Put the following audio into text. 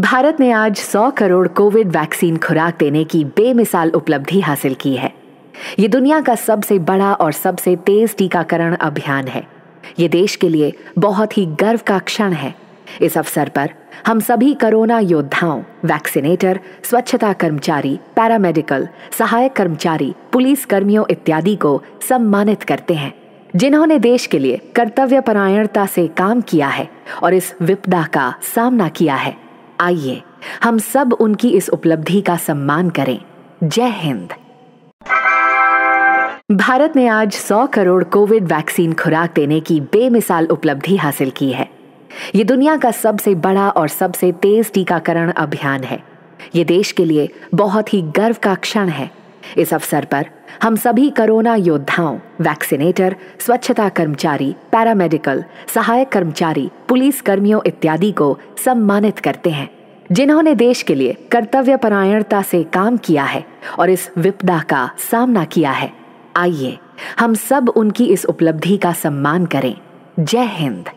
भारत ने आज 100 crore Covid vaccine खुराक देने की बेमिसाल उपलब्धि हासिल की है ये दुनिया का सबसे बड़ा और सबसे तेज टीकाकरण अभियान है ये देश के लिए बहुत ही गर्व का क्षण है इस अवसर पर हम सभी कोरोना योद्धाओं वैक्सीनेटर स्वच्छता कर्मचारी पैरामेडिकल सहायक कर्मचारी पुलिस कर्मियों इत्यादि को सम्मानित करते हैं जिन्होंने देश के लिए कर्तव्य परायणता से काम किया है और इस विपदा का सामना किया है आइए हम सब उनकी इस उपलब्धि का सम्मान करें जय हिंद भारत ने आज 100 करोड़ कोविड वैक्सीन खुराक देने की बेमिसाल उपलब्धि हासिल की है ये दुनिया का सबसे बड़ा और सबसे तेज टीकाकरण अभियान है ये देश के लिए बहुत ही गर्व का क्षण है इस अवसर पर हम सभी कोरोना योद्धाओं वैक्सीनेटर स्वच्छता कर्मचारी पैरामेडिकल सहायक कर्मचारी पुलिस कर्मियों इत्यादि को सम्मानित करते हैं जिन्होंने देश के लिए कर्तव्य परायणता से काम किया है और इस विपदा का सामना किया है आइए हम सब उनकी इस उपलब्धि का सम्मान करें जय हिंद